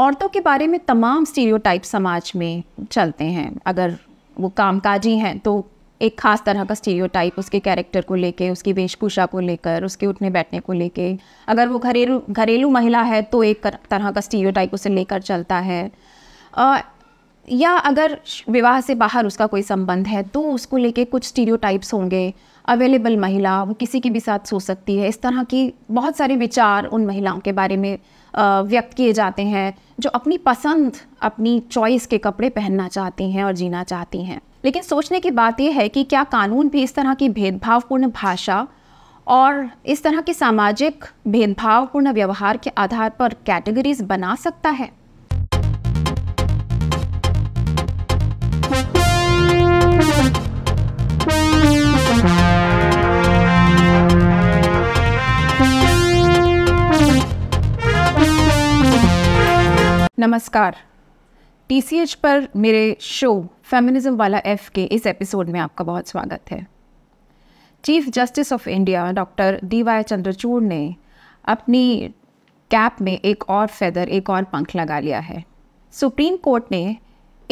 औरतों के बारे में तमाम स्टीरियोटाइप समाज में चलते हैं अगर वो कामकाजी हैं तो एक ख़ास तरह का स्टीरियोटाइप उसके कैरेक्टर को लेके उसकी वेशभूषा को लेकर उसके उठने बैठने को लेके अगर वो घरेलू घरेलू महिला है तो एक तरह का स्टीरियोटाइप उसे लेकर चलता है आ, या अगर विवाह से बाहर उसका कोई संबंध है तो उसको लेके कुछ स्टीरियोटाइप्स होंगे अवेलेबल महिला वो किसी के भी साथ सो सकती है इस तरह की बहुत सारे विचार उन महिलाओं के बारे में व्यक्त किए जाते हैं जो अपनी पसंद अपनी चॉइस के कपड़े पहनना चाहती हैं और जीना चाहती हैं लेकिन सोचने की बात यह है कि क्या कानून भी इस तरह की भेदभावपूर्ण भाषा और इस तरह के सामाजिक भेदभावपूर्ण व्यवहार के आधार पर कैटेगरीज बना सकता है नमस्कार टी पर मेरे शो फेमिनिज्म वाला एफ के इस एपिसोड में आपका बहुत स्वागत है chief justice of India doctor D Y Chandrachud ने अपनी कैप में एक और फेदर एक और पंख लगा लिया है सुप्रीम कोर्ट ने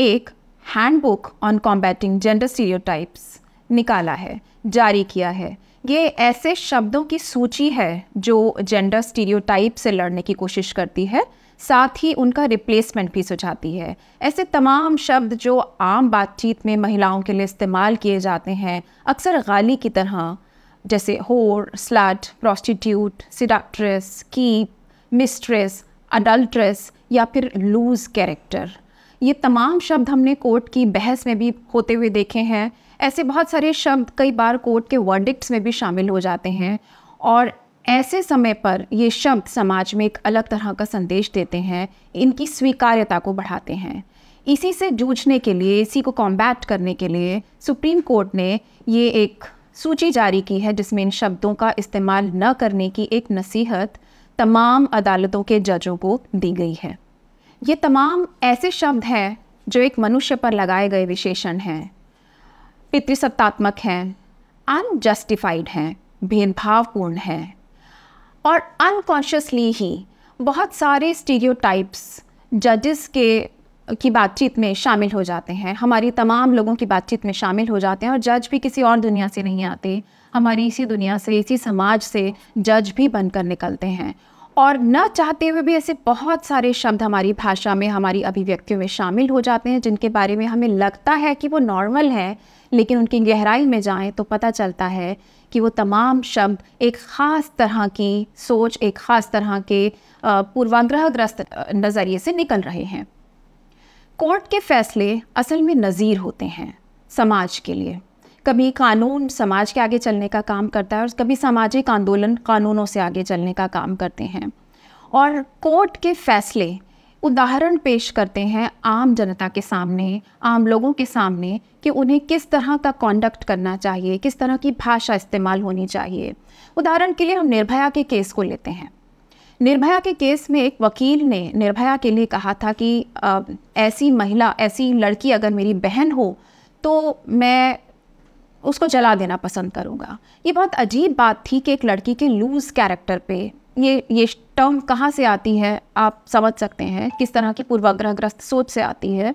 एक handbook on combating gender stereotypes निकाला है जारी किया है ये ऐसे शब्दों की सूची है जो जेंडर स्टीरियोटाइप से लड़ने की कोशिश करती है साथ ही उनका रिप्लेसमेंट भी सुझाती है ऐसे तमाम शब्द जो आम बातचीत में महिलाओं के लिए इस्तेमाल किए जाते हैं अक्सर गाली की तरह जैसे whore slut prostitute seductress keep mistress adulteress या फिर लूज कैरेक्टर ये तमाम शब्द हमने कोर्ट की बहस में भी होते हुए देखे हैं ऐसे बहुत सारे शब्द कई बार कोर्ट के वर्डिक्ट्स में भी शामिल हो जाते हैं और ऐसे समय पर ये शब्द समाज में एक अलग तरह का संदेश देते हैं इनकी स्वीकार्यता को बढ़ाते हैं इसी से जूझने के लिए इसी को कॉम्बैट करने के लिए सुप्रीम कोर्ट ने ये एक सूची जारी की है जिसमें इन शब्दों का इस्तेमाल न करने की एक नसीहत तमाम अदालतों के जजों को दी गई है ये तमाम ऐसे शब्द हैं जो एक मनुष्य पर लगाए गए विशेषण हैं पितृसत्तात्मक हैं अनजस्टिफाइड हैं भेदभावपूर्ण हैं और अनकॉन्शियसली ही बहुत सारे स्टीरियोटाइप्स जजेस के की बातचीत में शामिल हो जाते हैं हमारी तमाम लोगों की बातचीत में शामिल हो जाते हैं और जज भी किसी और दुनिया से नहीं आते हमारी इसी दुनिया से इसी समाज से जज भी बनकर निकलते हैं और न चाहते हुए भी ऐसे बहुत सारे शब्द हमारी भाषा में हमारी अभिव्यक्तियों में शामिल हो जाते हैं जिनके बारे में हमें लगता है कि वो नॉर्मल है लेकिन उनकी गहराई में जाएं तो पता चलता है कि वो तमाम शब्द एक ख़ास तरह की सोच एक ख़ास तरह के पूर्वाग्रहग्रस्त नज़रिए से निकल रहे हैं कोर्ट के फैसले असल में नज़ीर होते हैं समाज के लिए कभी कानून समाज के आगे चलने का काम करता है और कभी सामाजिक आंदोलन कानूनों से आगे चलने का काम करते हैं और कोर्ट के फैसले उदाहरण पेश करते हैं आम जनता के सामने आम लोगों के सामने कि उन्हें किस तरह का कॉन्डक्ट करना चाहिए किस तरह की भाषा इस्तेमाल होनी चाहिए उदाहरण के लिए हम निर्भया के केस को लेते हैं निर्भया के केस में एक वकील ने निर्भया के लिए कहा था कि आ, ऐसी महिला ऐसी लड़की अगर मेरी बहन हो तो मैं उसको जला देना पसंद करूँगा ये बहुत अजीब बात थी कि एक लड़की के लूज़ कैरेक्टर पे ये ये टर्म कहाँ से आती है आप समझ सकते हैं किस तरह की पूर्वाग्रहग्रस्त सोच से आती है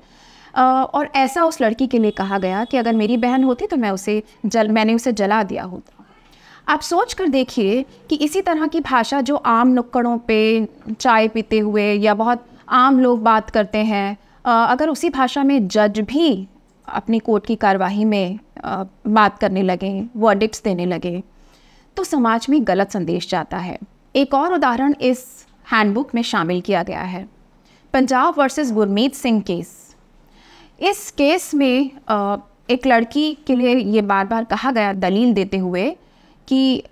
और ऐसा उस लड़की के लिए कहा गया कि अगर मेरी बहन होती तो मैं उसे जल मैंने उसे जला दिया होता आप सोच कर देखिए कि इसी तरह की भाषा जो आम नुक्कड़ों पे चाय पीते हुए या बहुत आम लोग बात करते हैं अगर उसी भाषा में जज भी अपनी कोर्ट की कार्यवाही में बात करने लगें वर्डिक्स देने लगें तो समाज में गलत संदेश जाता है एक और उदाहरण इस हैंडबुक में शामिल किया गया है पंजाब वर्सेस गुरमीत सिंह केस इस केस में एक लड़की के लिए ये बार बार कहा गया दलील देते हुए कि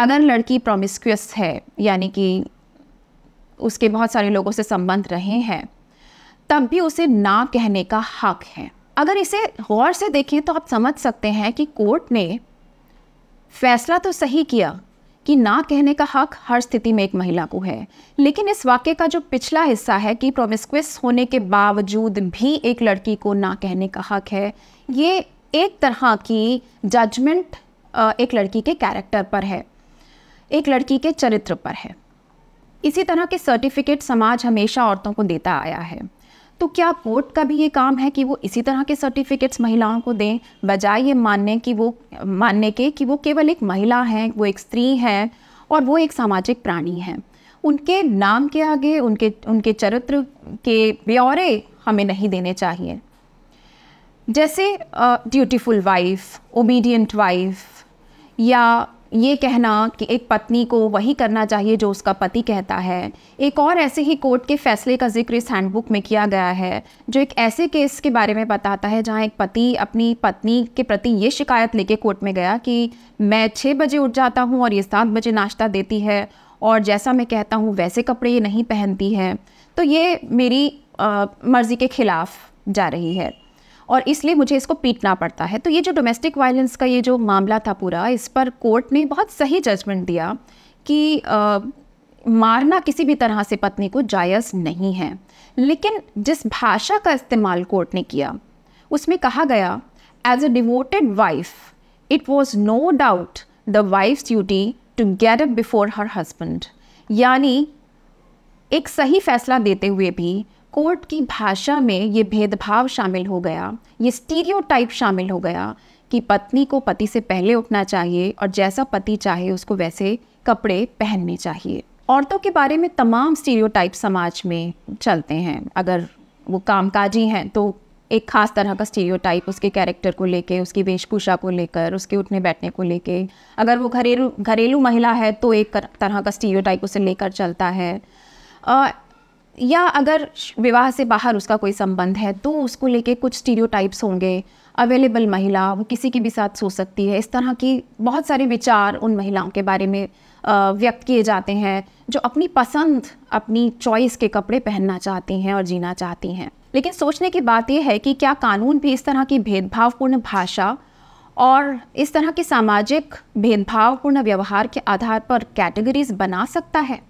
अगर लड़की प्रोमिस्क्यूस है यानी कि उसके बहुत सारे लोगों से संबंध रहे हैं तब भी उसे ना कहने का हक है अगर इसे गौर से देखें तो आप समझ सकते हैं कि कोर्ट ने फैसला तो सही किया कि ना कहने का हक हर स्थिति में एक महिला को है लेकिन इस वाक्य का जो पिछला हिस्सा है कि प्रोमिस्क्विस होने के बावजूद भी एक लड़की को ना कहने का हक है ये एक तरह की जजमेंट एक लड़की के कैरेक्टर पर है एक लड़की के चरित्र पर है इसी तरह के सर्टिफिकेट समाज हमेशा औरतों को देता आया है तो क्या कोर्ट का भी ये काम है कि वो इसी तरह के सर्टिफिकेट्स महिलाओं को दें बजाय ये मानने की वो मानने के कि वो केवल एक महिला हैं वो एक स्त्री हैं और वो एक सामाजिक प्राणी हैं उनके नाम के आगे उनके उनके चरित्र के ब्यौरे हमें नहीं देने चाहिए जैसे ड्यूटीफुल वाइफ ओबीडियंट वाइफ या ये कहना कि एक पत्नी को वही करना चाहिए जो उसका पति कहता है एक और ऐसे ही कोर्ट के फैसले का जिक्र इस हैंडबुक में किया गया है जो एक ऐसे केस के बारे में बताता है जहाँ एक पति अपनी पत्नी के प्रति ये शिकायत लेके कोर्ट में गया कि मैं छः बजे उठ जाता हूँ और ये सात बजे नाश्ता देती है और जैसा मैं कहता हूँ वैसे कपड़े ये नहीं पहनती है तो ये मेरी मर्ज़ी के ख़िलाफ़ जा रही है और इसलिए मुझे इसको पीटना पड़ता है तो ये जो डोमेस्टिक वायलेंस का ये जो मामला था पूरा इस पर कोर्ट ने बहुत सही जजमेंट दिया कि आ, मारना किसी भी तरह से पत्नी को जायज़ नहीं है लेकिन जिस भाषा का इस्तेमाल कोर्ट ने किया उसमें कहा गया as a devoted wife it was no doubt the wife duty to get up before her husband यानी एक सही फैसला देते हुए भी कोर्ट की भाषा में ये भेदभाव शामिल हो गया ये स्टीरियोटाइप शामिल हो गया कि पत्नी को पति से पहले उठना चाहिए और जैसा पति चाहे उसको वैसे कपड़े पहनने चाहिए औरतों के बारे में तमाम स्टीरियोटाइप समाज में चलते हैं अगर वो कामकाजी हैं तो एक ख़ास तरह का स्टीरियोटाइप उसके कैरेक्टर को लेके उसकी वेशभूषा को लेकर उसके उठने बैठने को लेके अगर वो घरेलू घरेलू महिला है तो एक तरह का स्टीरियोटाइप उसे लेकर चलता है या अगर विवाह से बाहर उसका कोई संबंध है तो उसको लेके कुछ स्टीरियोटाइप्स होंगे अवेलेबल महिला वो किसी के भी साथ सो सकती है इस तरह की बहुत सारे विचार उन महिलाओं के बारे में व्यक्त किए जाते हैं जो अपनी पसंद अपनी चॉइस के कपड़े पहनना चाहती हैं और जीना चाहती हैं लेकिन सोचने की बात यह है कि क्या कानून भी इस तरह की भेदभावपूर्ण भाषा और इस तरह के सामाजिक भेदभावपूर्ण व्यवहार के आधार पर कैटेगरीज बना सकता है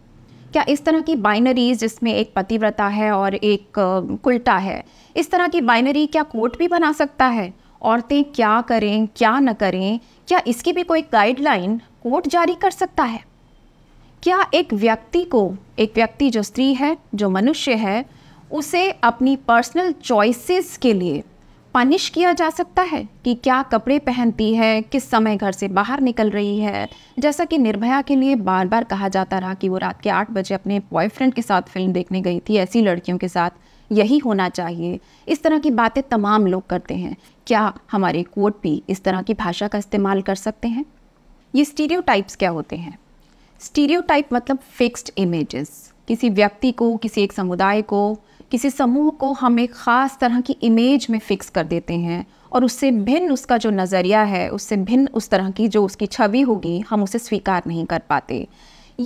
क्या इस तरह की बाइनरीज जिसमें एक पतिव्रता है और एक उल्टा है इस तरह की बाइनरी क्या कोर्ट भी बना सकता है औरतें क्या करें क्या न करें क्या इसकी भी कोई गाइडलाइन कोर्ट जारी कर सकता है क्या एक व्यक्ति को एक व्यक्ति जो स्त्री है जो मनुष्य है उसे अपनी पर्सनल चॉइसेस के लिए पनिश किया जा सकता है कि क्या कपड़े पहनती है किस समय घर से बाहर निकल रही है जैसा कि निर्भया के लिए बार बार कहा जाता रहा कि वो रात के आठ बजे अपने बॉयफ्रेंड के साथ फिल्म देखने गई थी ऐसी लड़कियों के साथ यही होना चाहिए इस तरह की बातें तमाम लोग करते हैं क्या हमारे कोर्ट भी इस तरह की भाषा का इस्तेमाल कर सकते हैं ये स्टीरियोटाइप्स क्या होते हैं स्टीरियोटाइप मतलब फिक्स्ड इमेजेस किसी व्यक्ति को किसी एक समुदाय को किसी समूह को हम एक ख़ास तरह की इमेज में फ़िक्स कर देते हैं और उससे भिन्न उसका जो नज़रिया है उससे भिन्न उस तरह की जो उसकी छवि होगी हम उसे स्वीकार नहीं कर पाते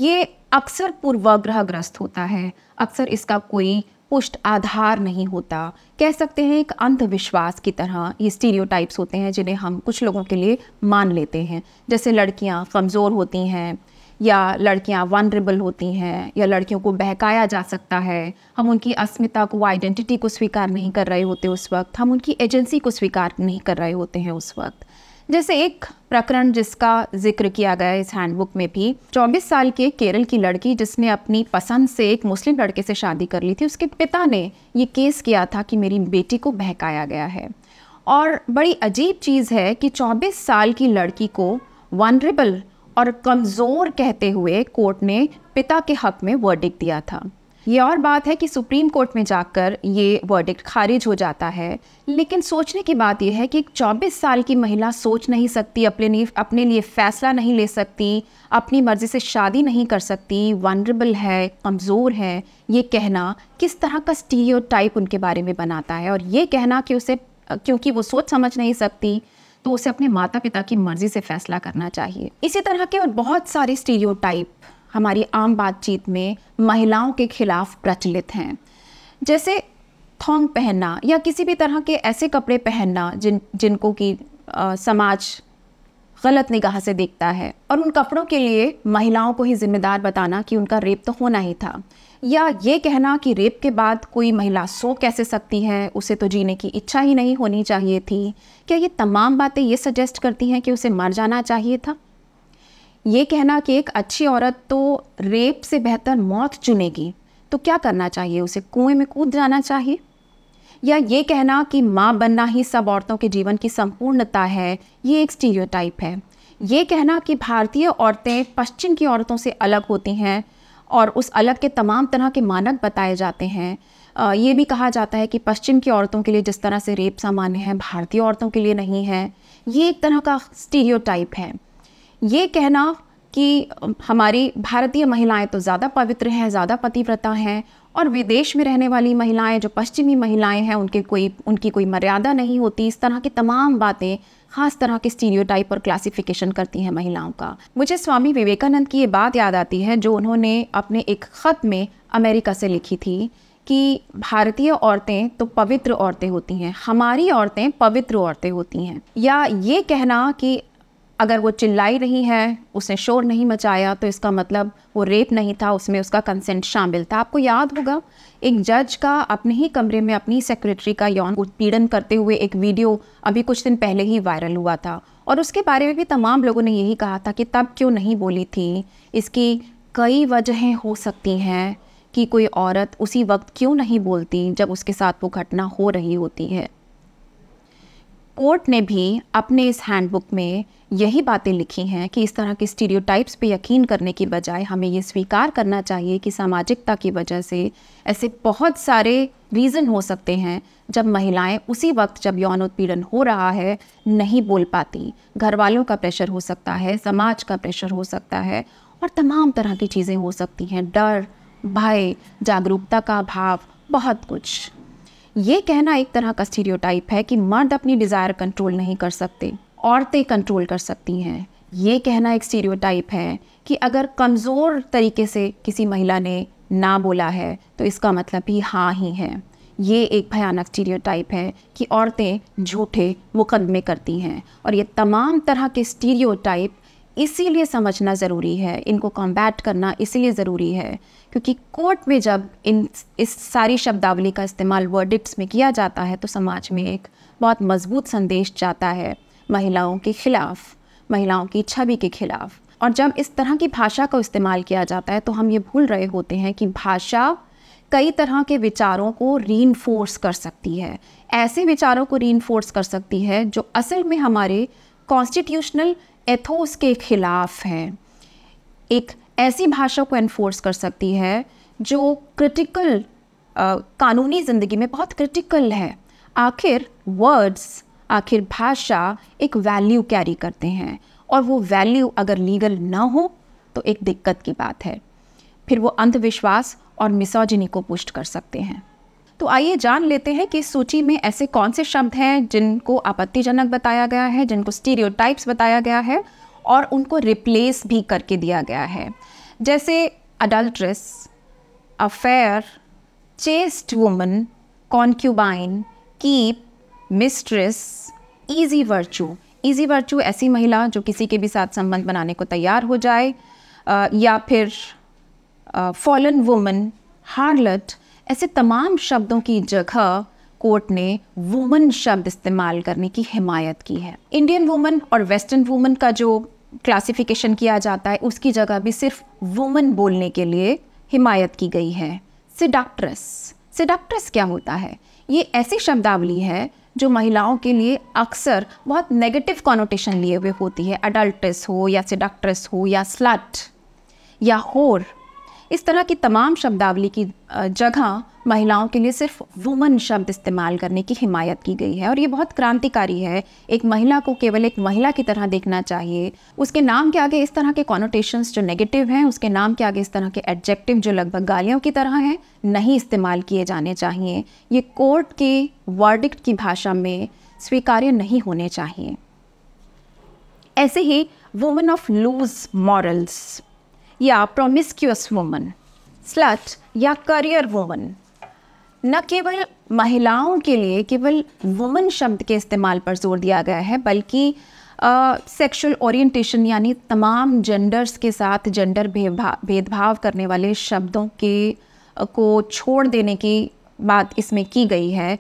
ये अक्सर पूर्वाग्रहग्रस्त होता है अक्सर इसका कोई पुष्ट आधार नहीं होता कह सकते हैं एक अंधविश्वास की तरह ये स्टीरियोटाइप्स होते हैं जिन्हें हम कुछ लोगों के लिए मान लेते हैं जैसे लड़कियां कमज़ोर होती हैं या लड़कियां वनरेबल होती हैं या लड़कियों को बहकाया जा सकता है हम उनकी अस्मिता को आइडेंटिटी को स्वीकार नहीं कर रहे होते उस वक्त हम उनकी एजेंसी को स्वीकार नहीं कर रहे होते हैं उस वक्त जैसे एक प्रकरण जिसका जिक्र किया गया इस हैंडबुक में भी 24 साल के केरल की लड़की जिसने अपनी पसंद से एक मुस्लिम लड़के से शादी कर ली थी उसके पिता ने ये केस किया था कि मेरी बेटी को बहकाया गया है और बड़ी अजीब चीज़ है कि 24 साल की लड़की को वनरेबल और कमज़ोर कहते हुए कोर्ट ने पिता के हक में वर्डिक दिया था ये और बात है कि सुप्रीम कोर्ट में जाकर ये वर्डिक्ट खारिज हो जाता है लेकिन सोचने की बात यह है कि एक चौबीस साल की महिला सोच नहीं सकती अपने लिए अपने लिए फ़ैसला नहीं ले सकती अपनी मर्ज़ी से शादी नहीं कर सकती वनरेबल है कमज़ोर है ये कहना किस तरह का स्टीरियोटाइप उनके बारे में बनाता है और ये कहना कि उसे क्योंकि वो सोच समझ नहीं सकती तो उसे अपने माता पिता की मर्जी से फैसला करना चाहिए इसी तरह के और बहुत सारे स्टीरियोटाइप हमारी आम बातचीत में महिलाओं के खिलाफ प्रचलित हैं जैसे थोंग पहनना या किसी भी तरह के ऐसे कपड़े पहनना जिन जिनको कि समाज गलत निगाह से देखता है और उन कपड़ों के लिए महिलाओं को ही जिम्मेदार बताना कि उनका रेप तो होना ही था या ये कहना कि रेप के बाद कोई महिला सो कैसे सकती है उसे तो जीने की इच्छा ही नहीं होनी चाहिए थी क्या ये तमाम बातें ये सजेस्ट करती हैं कि उसे मर जाना चाहिए था ये कहना कि एक अच्छी औरत तो रेप से बेहतर मौत चुनेगी तो क्या करना चाहिए उसे कुएं में कूद जाना चाहिए या ये कहना कि माँ बनना ही सब औरतों के जीवन की संपूर्णता है ये एक स्टीरियोटाइप है ये कहना कि भारतीय औरतें पश्चिम की औरतों से अलग होती हैं और उस अलग के तमाम तरह के मानक बताए जाते हैं ये भी कहा जाता है कि पश्चिम की औरतों के लिए जिस तरह से रेप सामान्य है भारतीय औरतों के लिए नहीं है ये एक तरह का स्टीरियोटाइप है ये कहना कि हमारी भारतीय महिलाएं तो ज़्यादा पवित्र हैं ज़्यादा पतिव्रता हैं और विदेश में रहने वाली महिलाएं जो पश्चिमी महिलाएं हैं उनके कोई उनकी कोई मर्यादा नहीं होती इस तरह की तमाम बातें खास तरह के स्टीरियोटाइप और क्लासिफिकेशन करती हैं महिलाओं का मुझे स्वामी विवेकानंद की ये बात याद आती है जो उन्होंने अपने एक ख़त में अमेरिका से लिखी थी कि भारतीय औरतें तो पवित्र औरतें होती हैं हमारी औरतें पवित्र औरतें होती हैं या ये कहना कि अगर वो चिल्लाई रही है उसने शोर नहीं मचाया तो इसका मतलब वो रेप नहीं था उसमें उसका कंसेंट शामिल था आपको याद होगा एक जज का अपने ही कमरे में अपनी सेक्रेटरी का यौन उत्पीड़न करते हुए एक वीडियो अभी कुछ दिन पहले ही वायरल हुआ था और उसके बारे में भी तमाम लोगों ने यही कहा था कि तब क्यों नहीं बोली थी इसकी कई वजहें हो सकती हैं कि कोई औरत उसी वक्त क्यों नहीं बोलती जब उसके साथ वो घटना हो रही होती है कोर्ट ने भी अपने इस हैंडबुक में यही बातें लिखी हैं कि इस तरह के स्टीरियोटाइप्स पे यकीन करने की बजाय हमें ये स्वीकार करना चाहिए कि सामाजिकता की वजह से ऐसे बहुत सारे रीज़न हो सकते हैं जब महिलाएं उसी वक्त जब यौन उत्पीड़न हो रहा है नहीं बोल पाती घर वालों का प्रेशर हो सकता है समाज का प्रेशर हो सकता है और तमाम तरह की चीज़ें हो सकती हैं डर भय जागरूकता का अभाव बहुत कुछ ये कहना एक तरह का स्टीरियोटाइप है कि मर्द अपनी डिज़ायर कंट्रोल नहीं कर सकते औरतें कंट्रोल कर सकती हैं ये कहना एक स्टीरियोटाइप है कि अगर कमज़ोर तरीके से किसी महिला ने ना बोला है तो इसका मतलब भी हाँ ही है ये एक भयानक स्टीरियोटाइप है कि औरतें झूठे मुकदमे करती हैं और ये तमाम तरह के स्टीरियोटाइप इसीलिए समझना ज़रूरी है इनको कॉम्बैट करना इसीलिए ज़रूरी है क्योंकि कोर्ट में जब इन इस सारी शब्दावली का इस्तेमाल वर्डिप्स में किया जाता है तो समाज में एक बहुत मजबूत संदेश जाता है महिलाओं के ख़िलाफ़ महिलाओं की छवि के ख़िलाफ़ और जब इस तरह की भाषा का इस्तेमाल किया जाता है तो हम ये भूल रहे होते हैं कि भाषा कई तरह के विचारों को री कर सकती है ऐसे विचारों को री कर सकती है जो असल में हमारे कॉन्स्टिट्यूशनल एथोस के खिलाफ हैं एक ऐसी भाषा को एनफोर्स कर सकती है जो क्रिटिकल कानूनी ज़िंदगी में बहुत क्रिटिकल है आखिर वर्ड्स आखिर भाषा एक वैल्यू कैरी करते हैं और वो वैल्यू अगर लीगल ना हो तो एक दिक्कत की बात है फिर वो अंधविश्वास और मिसोजिनी को पुष्ट कर सकते हैं तो आइए जान लेते हैं कि इस सूची में ऐसे कौन से शब्द हैं जिनको आपत्तिजनक बताया गया है जिनको स्टीरियोटाइप्स बताया गया है और उनको रिप्लेस भी करके दिया गया है जैसे adulteress affair chaste woman concubine keep mistress easy virtue easy virtue ऐसी महिला जो किसी के भी साथ संबंध बनाने को तैयार हो जाए या फिर फॉलन वुमन हार्लट ऐसे तमाम शब्दों की जगह कोर्ट ने वुमन शब्द इस्तेमाल करने की हिमायत की है इंडियन वुमन और वेस्टर्न वुमन का जो क्लासिफिकेशन किया जाता है उसकी जगह भी सिर्फ वुमन बोलने के लिए हिमायत की गई है सिडाक्ट्रस सिडाक्ट्रस क्या होता है ये ऐसी शब्दावली है जो महिलाओं के लिए अक्सर बहुत नेगेटिव कॉनोटेशन लिए हुए होती है अडल्ट्रस हो या सिडाक्ट्रस हो या स्लट या होर इस तरह की तमाम शब्दावली की जगह महिलाओं के लिए सिर्फ वुमन शब्द इस्तेमाल करने की हिमायत की गई है और ये बहुत क्रांतिकारी है एक महिला को केवल एक महिला की तरह देखना चाहिए उसके नाम के आगे इस तरह के कॉनोटेशंस जो नेगेटिव हैं उसके नाम के आगे इस तरह के एडजेक्टिव जो लगभग गालियों की तरह हैं नहीं इस्तेमाल किए जाने चाहिए ये कोर्ट के वर्डिक्ट की भाषा में स्वीकार्य नहीं होने चाहिए ऐसे ही वुमेन ऑफ लूज मॉरल्स या प्रोमिस्क्यूअस वुमन स्लट या करियर वुमन न केवल महिलाओं के लिए केवल वुमन शब्द के इस्तेमाल पर जोर दिया गया है बल्कि सेक्सुअल ओरिएंटेशन यानी तमाम जेंडर्स के साथ जेंडर भेदभाव भेदभाव करने वाले शब्दों के को छोड़ देने की बात इसमें की गई है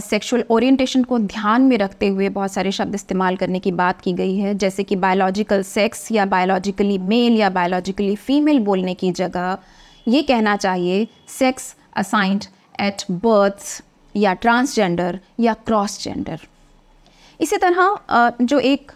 सेक्सुअल ओरिएंटेशन को ध्यान में रखते हुए बहुत सारे शब्द इस्तेमाल करने की बात की गई है जैसे कि बायोलॉजिकल सेक्स या बायोलॉजिकली मेल या बायोलॉजिकली फीमेल बोलने की जगह ये कहना चाहिए सेक्स असाइंड एट बर्थ या ट्रांसजेंडर या क्रॉस जेंडर इसी तरह जो एक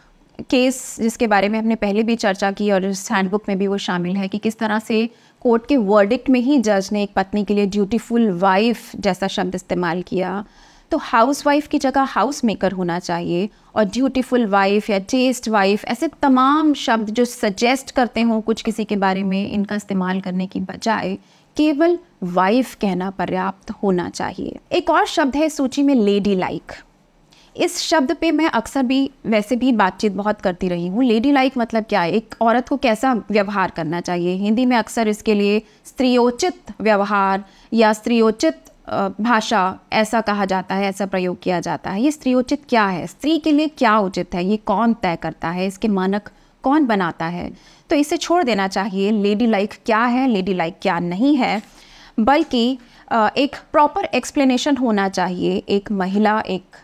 केस जिसके बारे में हमने पहले भी चर्चा की और इस हैंडबुक में भी वो शामिल है कि किस तरह से कोर्ट के वर्डिक्ट में ही जज ने एक पत्नी के लिए ड्यूटीफुल वाइफ जैसा शब्द इस्तेमाल किया तो हाउस वाइफ की जगह हाउस मेकर होना चाहिए और ड्यूटीफुल वाइफ या टेस्ट वाइफ ऐसे तमाम शब्द जो सजेस्ट करते हों कुछ किसी के बारे में इनका इस्तेमाल करने की बजाय केवल वाइफ कहना पर्याप्त होना चाहिए एक और शब्द है सूची में लेडी लाइक इस शब्द पे मैं अक्सर भी वैसे भी बातचीत बहुत करती रही हूँ लेडी लाइक मतलब क्या है एक औरत को कैसा व्यवहार करना चाहिए हिंदी में अक्सर इसके लिए स्त्रियोचित व्यवहार या स्त्रियोचित भाषा ऐसा कहा जाता है ऐसा प्रयोग किया जाता है ये स्त्री उचित क्या है स्त्री के लिए क्या उचित है ये कौन तय करता है इसके मानक कौन बनाता है तो इसे छोड़ देना चाहिए लेडी लाइक क्या है लेडी लाइक क्या नहीं है बल्कि एक प्रॉपर एक्सप्लेनेशन होना चाहिए एक महिला एक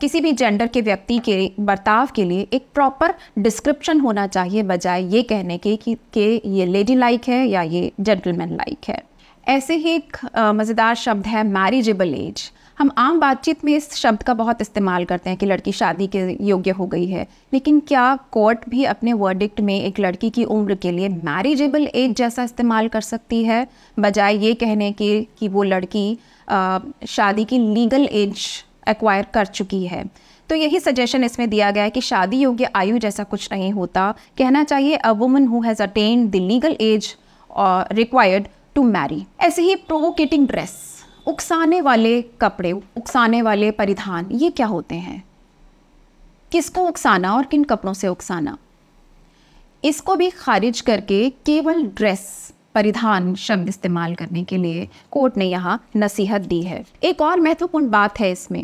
किसी भी जेंडर के व्यक्ति के बर्ताव के लिए एक प्रॉपर डिस्क्रिप्शन होना चाहिए बजाय ये कहने के कि, ये लेडी लाइक है या ये जेंटलमैन लाइक है ऐसे ही एक मज़ेदार शब्द है मैरिजेबल एज हम आम बातचीत में इस शब्द का बहुत इस्तेमाल करते हैं कि लड़की शादी के योग्य हो गई है लेकिन क्या कोर्ट भी अपने वर्डिक्ट में एक लड़की की उम्र के लिए मैरिजेबल एज जैसा इस्तेमाल कर सकती है बजाय ये कहने के कि वो लड़की आ, शादी की लीगल एज एक्वायर कर चुकी है तो यही सजेशन इसमें दिया गया है कि शादी योग्य आयु जैसा कुछ नहीं होता कहना चाहिए a woman who has attain the legal age required to marry ऐसे ही प्रोवोकेटिंग ड्रेस उकसाने वाले कपड़े उकसाने वाले परिधान ये क्या होते हैं किसको उकसाना और किन कपड़ों से उकसाना इसको भी खारिज करके केवल ड्रेस परिधान शब्द इस्तेमाल करने के लिए कोर्ट ने यहाँ नसीहत दी है एक और महत्वपूर्ण बात है इसमें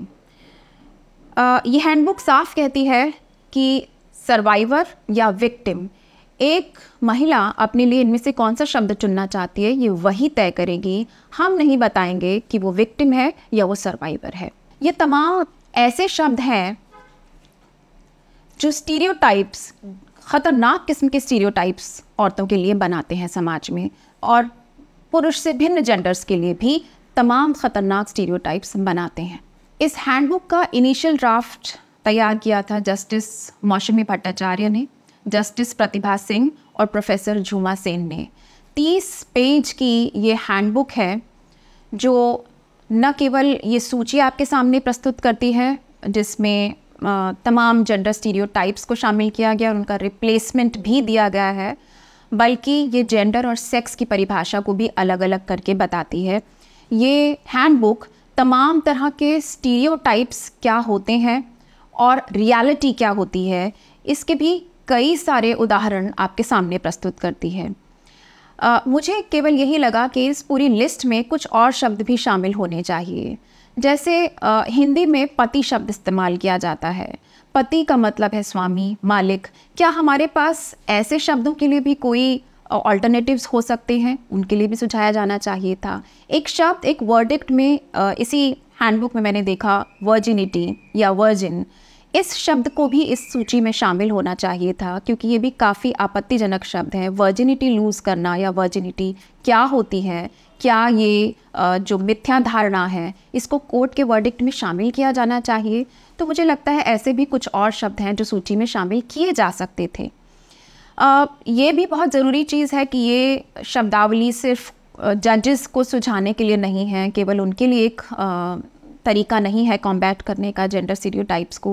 आ, ये हैंडबुक साफ कहती है कि सर्वाइवर या विक्टिम एक महिला अपने लिए इनमें से कौन सा शब्द चुनना चाहती है ये वही तय करेगी हम नहीं बताएंगे कि वो विक्टिम है या वो सर्वाइवर है ये तमाम ऐसे शब्द हैं जो स्टीरियोटाइप्स ख़तरनाक किस्म के स्टीरियोटाइप्स औरतों के लिए बनाते हैं समाज में और पुरुष से भिन्न जेंडर्स के लिए भी तमाम ख़तरनाक स्टीरियोटाइप्स बनाते हैं इस हैंडबुक का इनिशियल ड्राफ्ट तैयार किया था जस्टिस मौसमी भट्टाचार्य ने जस्टिस प्रतिभा सिंह और प्रोफेसर झूमा सेन ने तीस पेज की ये हैंडबुक है जो न केवल ये सूची आपके सामने प्रस्तुत करती है जिसमें तमाम जेंडर स्टीरियो को शामिल किया गया और उनका रिप्लेसमेंट भी दिया गया है बल्कि ये जेंडर और सेक्स की परिभाषा को भी अलग अलग करके बताती है ये हैंडबुक तमाम तरह के स्टीरियोटाइप्स क्या होते हैं और रियलिटी क्या होती है इसके भी कई सारे उदाहरण आपके सामने प्रस्तुत करती है आ, मुझे केवल यही लगा कि इस पूरी लिस्ट में कुछ और शब्द भी शामिल होने चाहिए जैसे आ, हिंदी में पति शब्द इस्तेमाल किया जाता है पति का मतलब है स्वामी मालिक क्या हमारे पास ऐसे शब्दों के लिए भी कोई ऑल्टरनेटिव्स हो सकते हैं उनके लिए भी सुझाया जाना चाहिए था एक शब्द एक वर्डिक्ट में आ, इसी हैंडबुक में मैंने देखा वर्जिनिटी या वर्जिन इस शब्द को भी इस सूची में शामिल होना चाहिए था क्योंकि ये भी काफ़ी आपत्तिजनक शब्द है वर्जिनिटी लूज़ करना या वर्जिनिटी क्या होती है क्या ये जो मिथ्या धारणा है इसको कोर्ट के वर्डिक्ट में शामिल किया जाना चाहिए तो मुझे लगता है ऐसे भी कुछ और शब्द हैं जो सूची में शामिल किए जा सकते थे आ, ये भी बहुत ज़रूरी चीज़ है कि ये शब्दावली सिर्फ जजेस को सुझाने के लिए नहीं है केवल उनके लिए एक आ, तरीका नहीं है कॉम्बैट करने का जेंडर सीरियोटाइप्स को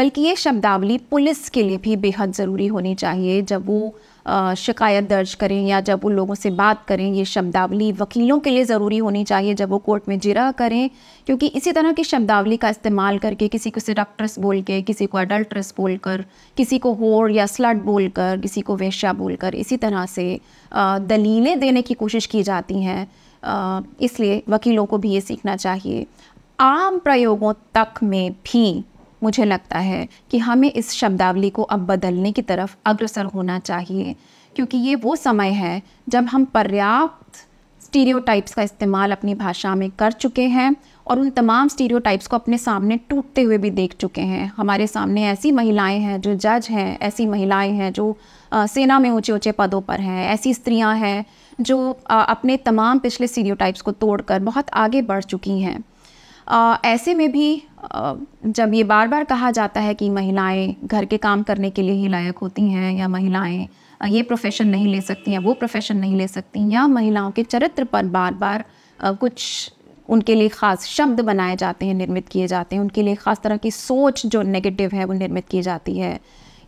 बल्कि ये शब्दावली पुलिस के लिए भी बेहद ज़रूरी होनी चाहिए जब वो शिकायत दर्ज करें या जब वो लोगों से बात करें ये शब्दावली वकीलों के लिए ज़रूरी होनी चाहिए जब वो कोर्ट में जिरा करें क्योंकि इसी तरह की शब्दावली का इस्तेमाल करके किसी को सिडक्ट्रस बोल के किसी को अडल्ट्रस बोल कर किसी को होर या स्लट बोल कर किसी को वेश्या बोल कर इसी तरह से दलीलें देने की कोशिश की जाती हैं इसलिए वकीलों को भी ये सीखना चाहिए आम प्रयोगों तक में भी मुझे लगता है कि हमें इस शब्दावली को अब बदलने की तरफ अग्रसर होना चाहिए क्योंकि ये वो समय है जब हम पर्याप्त स्टीरियोटाइप्स का इस्तेमाल अपनी भाषा में कर चुके हैं और उन तमाम स्टीरियोटाइप्स को अपने सामने टूटते हुए भी देख चुके हैं हमारे सामने ऐसी महिलाएं हैं जो जज हैं ऐसी महिलाएं हैं जो आ, सेना में ऊंचे ऊंचे पदों पर हैं ऐसी स्त्रियां हैं जो आ, अपने तमाम पिछले स्टीरियोटाइप्स को तोड़कर बहुत आगे बढ़ चुकी हैं ऐसे में भी जब ये बार बार कहा जाता है कि महिलाएं घर के काम करने के लिए ही लायक होती हैं या महिलाएं ये प्रोफेशन नहीं ले सकती हैं वो प्रोफेशन नहीं ले सकती या महिलाओं के चरित्र पर बार बार कुछ उनके लिए ख़ास शब्द बनाए जाते हैं निर्मित किए जाते हैं उनके लिए ख़ास तरह की सोच जो नेगेटिव है वो निर्मित की जाती है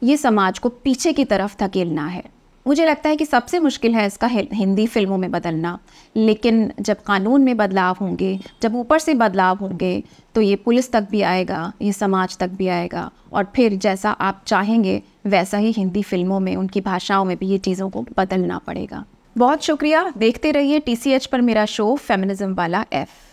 ये समाज को पीछे की तरफ धकेलना है मुझे लगता है कि सबसे मुश्किल है इसका हिंदी फिल्मों में बदलना लेकिन जब कानून में बदलाव होंगे जब ऊपर से बदलाव होंगे तो ये पुलिस तक भी आएगा ये समाज तक भी आएगा और फिर जैसा आप चाहेंगे वैसा ही हिंदी फिल्मों में उनकी भाषाओं में भी ये चीज़ों को बदलना पड़ेगा बहुत शुक्रिया देखते रहिए टी पर मेरा शो फेमिनिज़म वाला एफ़